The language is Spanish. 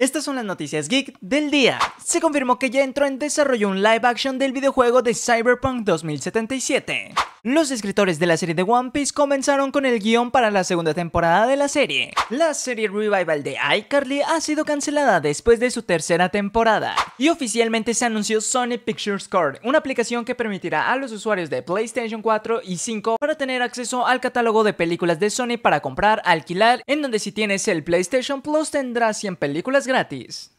Estas son las noticias geek del día. Se confirmó que ya entró en desarrollo un live action del videojuego de Cyberpunk 2077. Los escritores de la serie de One Piece comenzaron con el guión para la segunda temporada de la serie. La serie revival de iCarly ha sido cancelada después de su tercera temporada y oficialmente se anunció Sony Pictures Card, una aplicación que permitirá a los usuarios de PlayStation 4 y 5 tener acceso al catálogo de películas de Sony para comprar, alquilar, en donde si tienes el PlayStation Plus tendrás 100 películas gratis.